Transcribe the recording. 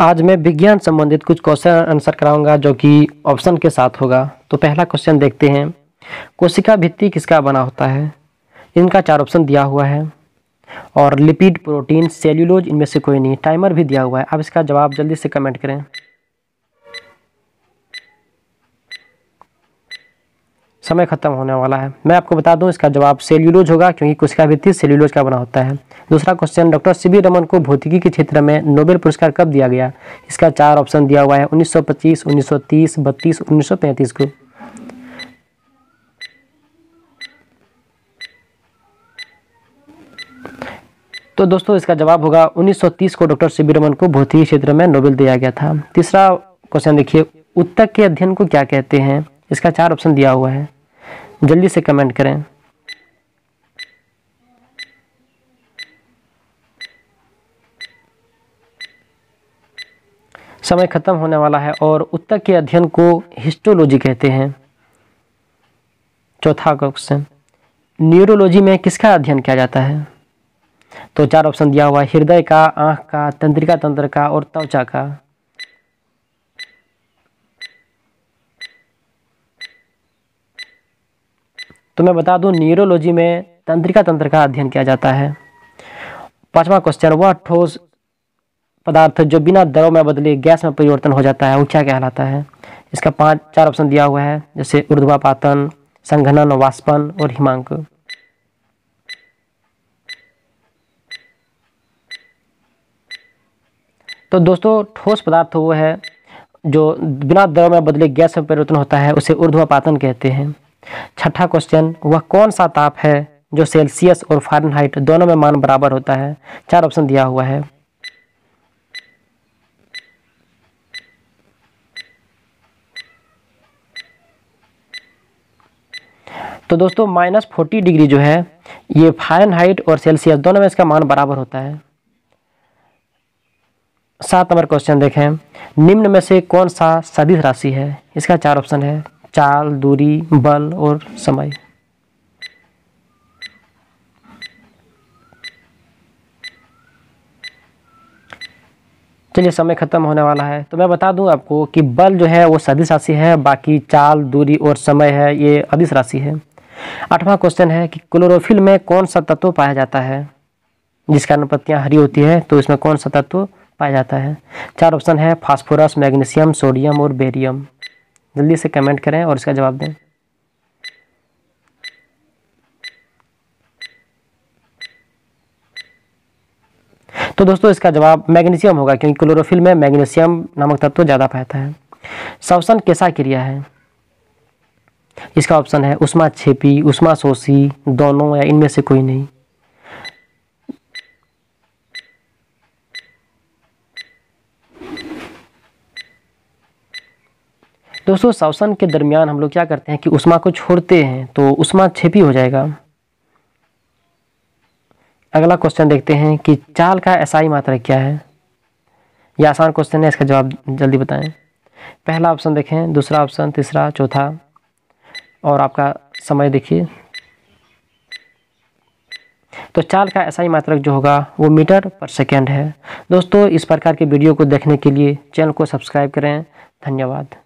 आज मैं विज्ञान संबंधित कुछ क्वेश्चन आंसर कराऊंगा जो कि ऑप्शन के साथ होगा तो पहला क्वेश्चन देखते हैं कोशिका भित्ति किसका बना होता है इनका चार ऑप्शन दिया हुआ है और लिपिड प्रोटीन सेल्यूलोज इनमें से कोई नहीं टाइमर भी दिया हुआ है अब इसका जवाब जल्दी से कमेंट करें समय खत्म होने वाला है मैं आपको बता दूं इसका जवाब सेल्यूलोज होगा क्योंकि कोशिका भित्ति सेल्यूलोज का बना होता है दूसरा क्वेश्चन डॉक्टर सी रमन को भौतिकी के क्षेत्र में नोबेल पुरस्कार कब दिया गया इसका चार ऑप्शन दिया हुआ है 1925, 1930, 32, 1935 को तो दोस्तों इसका जवाब होगा 1930 को डॉक्टर सी रमन को भौतिकी क्षेत्र में नोबेल दिया गया था तीसरा क्वेश्चन देखिए उत्तक के अध्ययन को क्या कहते हैं इसका चार ऑप्शन दिया हुआ है जल्दी से कमेंट करें समय खत्म होने वाला है और उत्तर के अध्ययन को हिस्टोलॉजी कहते हैं चौथा क्वेश्चन न्यूरोलॉजी में किसका अध्ययन किया जाता है तो चार ऑप्शन दिया हुआ है हृदय का आंख का तंत्रिका तंत्र का और त्वचा का तो मैं बता दूं न्यूरोलॉजी में तंत्रिका तंत्र का अध्ययन किया जाता है पांचवा क्वेश्चन वह ठोस पदार्थ जो बिना दरों में बदले गैस में परिवर्तन हो जाता है वो क्या कहलाता है इसका पांच चार ऑप्शन दिया हुआ है जैसे ऊर्ध्वापातन संघनन वाष्पन और हिमांक तो दोस्तों ठोस पदार्थ वो है जो बिना दरों में बदले गैस में परिवर्तन होता है उसे ऊर्ध्वापातन कहते हैं छठा क्वेश्चन वह कौन सा ताप है जो सेल्सियस और फारेनहाइट दोनों में मान बराबर होता है चार ऑप्शन दिया हुआ है तो दोस्तों माइनस फोर्टी डिग्री जो है ये फारेनहाइट और सेल्सियस दोनों में इसका मान बराबर होता है सात नंबर क्वेश्चन देखें निम्न में से कौन सा सदिश राशि है इसका चार ऑप्शन है चाल दूरी बल और समय चलिए समय खत्म होने वाला है तो मैं बता दूं आपको कि बल जो है वो सदिश राशि है बाकी चाल दूरी और समय है ये अदिश राशि है आठवां क्वेश्चन है कि क्लोरोफिल में कौन सा तत्व पाया जाता है जिस कारण हरी होती है तो इसमें कौन सा तत्व पाया जाता है चार ऑप्शन है फास्फोरस मैग्नीशियम सोडियम और बेरियम जल्दी से कमेंट करें और इसका जवाब दें तो दोस्तों इसका जवाब मैग्नीशियम होगा क्योंकि क्लोरोफिल में मैग्नीशियम नामक तत्व तो ज़्यादा पाता है श्वसन कैसा क्रिया है इसका ऑप्शन है उष्मा छेपी उष्मा शोषी दोनों या इनमें से कोई नहीं दोस्तों शवसन के दरमियान हम लोग क्या करते हैं कि उष्मा को छोड़ते हैं तो उष्मा छेपी हो जाएगा अगला क्वेश्चन देखते हैं कि चाल का ही मात्रा क्या है यह आसान क्वेश्चन है इसका जवाब जल्दी बताएं पहला ऑप्शन देखें दूसरा ऑप्शन तीसरा चौथा और आपका समय देखिए तो चाल का ही मात्रक जो होगा वो मीटर पर सेकेंड है दोस्तों इस प्रकार के वीडियो को देखने के लिए चैनल को सब्सक्राइब करें धन्यवाद